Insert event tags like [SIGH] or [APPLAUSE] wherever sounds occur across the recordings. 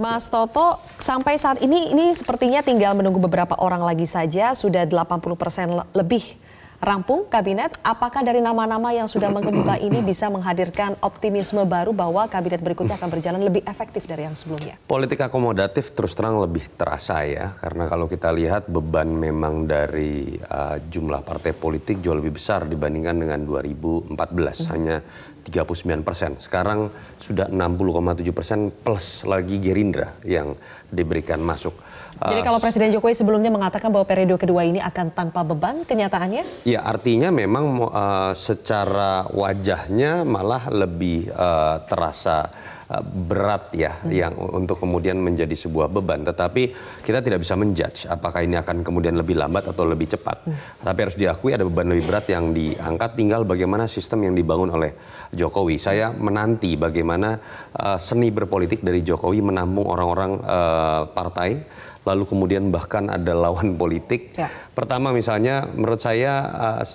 Mas Toto, sampai saat ini ini sepertinya tinggal menunggu beberapa orang lagi saja sudah 80% lebih rampung kabinet. Apakah dari nama-nama yang sudah mengemuka ini bisa menghadirkan optimisme baru bahwa kabinet berikutnya akan berjalan lebih efektif dari yang sebelumnya? Politik akomodatif terus terang lebih terasa ya, karena kalau kita lihat beban memang dari uh, jumlah partai politik jauh lebih besar dibandingkan dengan 2014 hmm. hanya 39 persen. Sekarang sudah 60,7 persen plus lagi Gerindra yang diberikan masuk jadi ah. kalau Presiden Jokowi sebelumnya mengatakan bahwa periode kedua ini akan tanpa beban, kenyataannya? Ya artinya memang uh, secara wajahnya malah lebih uh, terasa Eh, berat ya hmm. yang untuk kemudian menjadi sebuah beban tetapi kita tidak bisa menjudge apakah ini akan kemudian lebih lambat atau lebih cepat hmm. tapi harus diakui ada beban lebih berat yang diangkat tinggal bagaimana sistem yang dibangun oleh Jokowi saya menanti bagaimana uh, seni berpolitik dari Jokowi menampung orang-orang uh, partai lalu kemudian bahkan ada lawan politik. Ya. Pertama misalnya menurut saya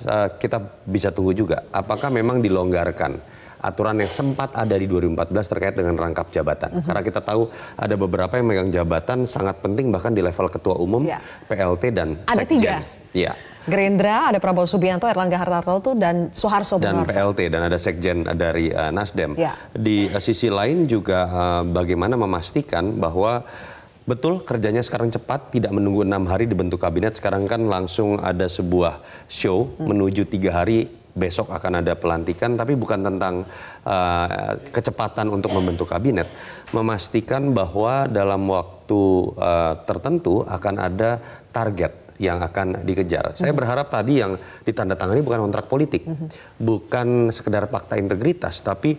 uh, kita bisa tunggu juga apakah memang dilonggarkan aturan yang sempat ada di 2014 terkait dengan rangkap jabatan. Mm -hmm. Karena kita tahu ada beberapa yang megang jabatan sangat penting bahkan di level ketua umum, yeah. PLT dan ada sekjen. tiga. Iya. Gerindra, ada Prabowo Subianto, Erlangga Hartarto, dan Soeharto Dan PLT, dan ada sekjen dari uh, Nasdem. Ya. Di uh, sisi lain juga uh, bagaimana memastikan bahwa Betul, kerjanya sekarang cepat, tidak menunggu enam hari dibentuk kabinet. Sekarang kan langsung ada sebuah show hmm. menuju tiga hari besok akan ada pelantikan, tapi bukan tentang uh, kecepatan untuk membentuk kabinet. Memastikan bahwa dalam waktu uh, tertentu akan ada target yang akan dikejar. Saya mhm. berharap tadi yang ditandatangani bukan kontrak politik, mhm. bukan sekedar fakta integritas, tapi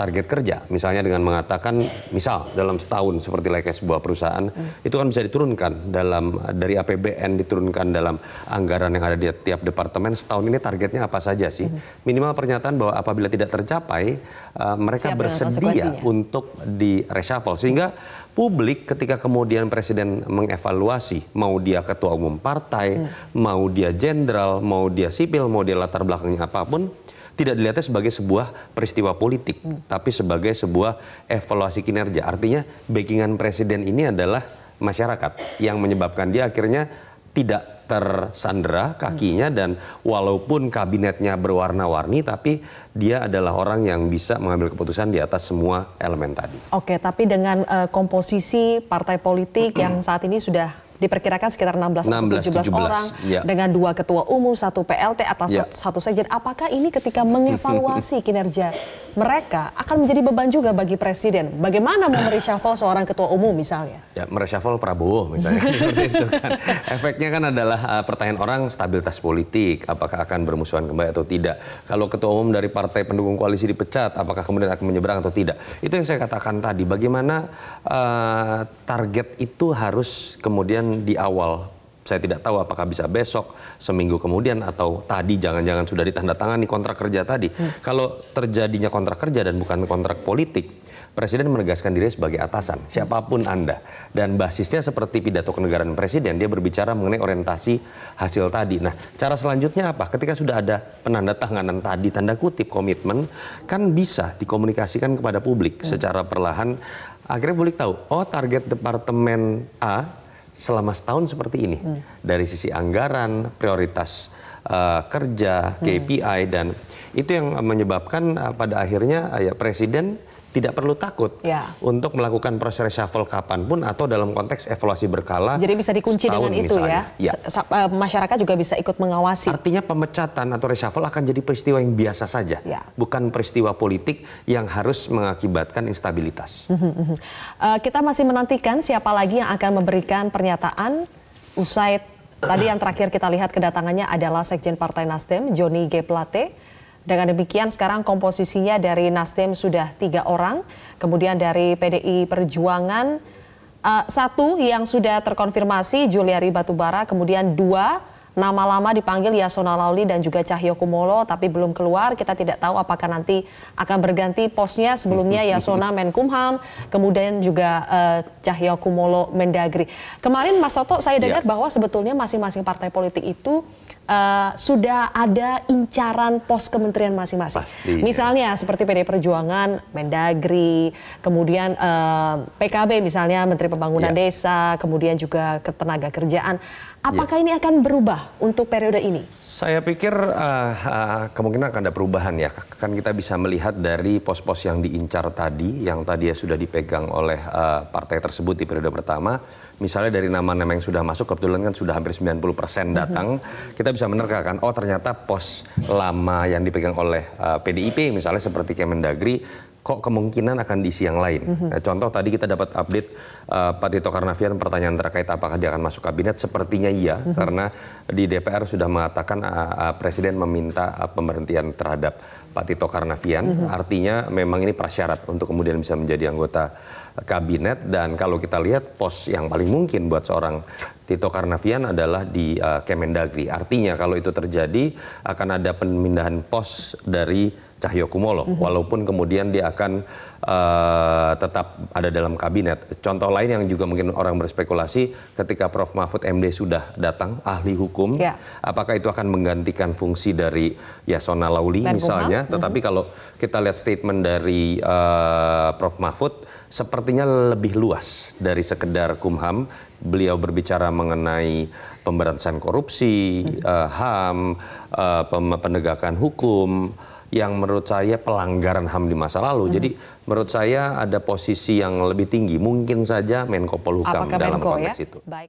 target kerja, misalnya dengan mengatakan misal dalam setahun seperti layaknya sebuah perusahaan, hmm. itu kan bisa diturunkan dalam dari APBN diturunkan dalam anggaran yang ada di tiap departemen setahun ini targetnya apa saja sih? Hmm. Minimal pernyataan bahwa apabila tidak tercapai uh, mereka Siap bersedia untuk di reshuffle sehingga publik ketika kemudian presiden mengevaluasi mau dia ketua umum partai, hmm. mau dia jenderal, mau dia sipil, mau dia latar belakangnya apapun tidak dilihatnya sebagai sebuah peristiwa politik, hmm. tapi sebagai sebuah evaluasi kinerja. Artinya backingan presiden ini adalah masyarakat yang menyebabkan dia akhirnya tidak tersandera kakinya hmm. dan walaupun kabinetnya berwarna-warni tapi dia adalah orang yang bisa mengambil keputusan di atas semua elemen tadi. Oke, tapi dengan uh, komposisi partai politik yang saat ini sudah diperkirakan sekitar 16 atau 17, 17 orang ya. dengan dua ketua umum, satu PLT atas ya. satu sekjen. Apakah ini ketika mengevaluasi [LAUGHS] kinerja mereka akan menjadi beban juga bagi presiden? Bagaimana mau mereshuffle seorang ketua umum misalnya? Ya, mereshuffle Prabowo misalnya [LAUGHS] itu kan. Efeknya kan adalah uh, pertanyaan orang stabilitas politik, apakah akan bermusuhan kembali atau tidak. Kalau ketua umum dari partai pendukung koalisi dipecat, apakah kemudian akan menyeberang atau tidak? Itu yang saya katakan tadi. Bagaimana uh, target itu harus kemudian di awal saya tidak tahu apakah bisa besok, seminggu kemudian atau tadi jangan-jangan sudah ditandatangani kontrak kerja tadi. Hmm. Kalau terjadinya kontrak kerja dan bukan kontrak politik, presiden menegaskan diri sebagai atasan, hmm. siapapun Anda. Dan basisnya seperti pidato kenegaraan presiden, dia berbicara mengenai orientasi hasil tadi. Nah, cara selanjutnya apa? Ketika sudah ada penanda tanganan tadi, tanda kutip komitmen, kan bisa dikomunikasikan kepada publik hmm. secara perlahan. Akhirnya publik tahu, oh target Departemen A selama setahun seperti ini hmm. dari sisi anggaran, prioritas uh, kerja, KPI hmm. dan itu yang menyebabkan uh, pada akhirnya uh, ya presiden tidak perlu takut ya. untuk melakukan proses reshuffle kapanpun atau dalam konteks evaluasi berkala. Jadi bisa dikunci dengan itu ya. misalnya. ya. ya. Masyarakat juga bisa ikut mengawasi. Artinya pemecatan atau reshuffle akan jadi peristiwa yang biasa saja, ya. bukan peristiwa politik yang harus mengakibatkan instabilitas. uh, kita masih menantikan siapa lagi yang akan memberikan pernyataan usai tadi yang terakhir kita lihat kedatangannya adalah Sekjen Partai Nasdem Joni G Plate dengan demikian sekarang komposisinya dari Nasdem sudah tiga orang, kemudian dari PDI Perjuangan uh, satu yang sudah terkonfirmasi Juliari Batubara, kemudian dua Nama lama dipanggil Yasona Lauli dan juga Cahyo Kumolo tapi belum keluar. Kita tidak tahu apakah nanti akan berganti posnya sebelumnya [LAUGHS] Yasona Menkumham, kemudian juga uh, eh, Cahyo Kumolo Mendagri. Kemarin Mas Toto saya iya. dengar ya. bahwa sebetulnya masing-masing partai politik itu uh, sudah ada incaran pos kementerian masing-masing. Misalnya seperti PD Perjuangan, Mendagri, kemudian uh, eh, PKB misalnya Menteri Pembangunan ya. Desa, kemudian juga ketenaga kerjaan. Apakah ya. ini akan berubah untuk periode ini? Saya pikir uh, uh, kemungkinan akan ada perubahan ya. Kan kita bisa melihat dari pos-pos yang diincar tadi, yang tadi ya sudah dipegang oleh uh, partai tersebut di periode pertama. Misalnya dari nama-nama yang sudah masuk, kebetulan kan sudah hampir 90% datang. Mm -hmm. Kita bisa menerka kan? oh ternyata pos lama yang dipegang oleh uh, PDIP, misalnya seperti Kemendagri, kok kemungkinan akan diisi yang lain. Mm -hmm. nah, contoh tadi kita dapat update uh, Pak Tito Karnavian pertanyaan terkait apakah dia akan masuk kabinet, sepertinya iya mm -hmm. karena di DPR sudah mengatakan uh, uh, Presiden meminta uh, pemberhentian terhadap Pak Tito Karnavian. Mm -hmm. Artinya memang ini prasyarat untuk kemudian bisa menjadi anggota kabinet dan kalau kita lihat pos yang paling mungkin buat seorang Tito Karnavian adalah di uh, Kemendagri. Artinya kalau itu terjadi akan ada pemindahan pos dari Cahyo Kumolo, mm -hmm. walaupun kemudian dia akan uh, tetap ada dalam kabinet. Contoh lain yang juga mungkin orang berspekulasi, ketika Prof. Mahfud MD sudah datang, ahli hukum, yeah. apakah itu akan menggantikan fungsi dari Yasona Lauli misalnya? Mhm. Tetapi mm -hmm. kalau kita lihat statement dari uh, Prof. Mahfud, sepertinya lebih luas dari sekedar Kumham beliau berbicara mengenai pemberantasan korupsi, uh, HAM, uh, penegakan hukum yang menurut saya pelanggaran HAM di masa lalu. Hmm. Jadi menurut saya ada posisi yang lebih tinggi mungkin saja Menko Polhukam Apakah dalam Menko, ya? konteks ya? itu. Baik.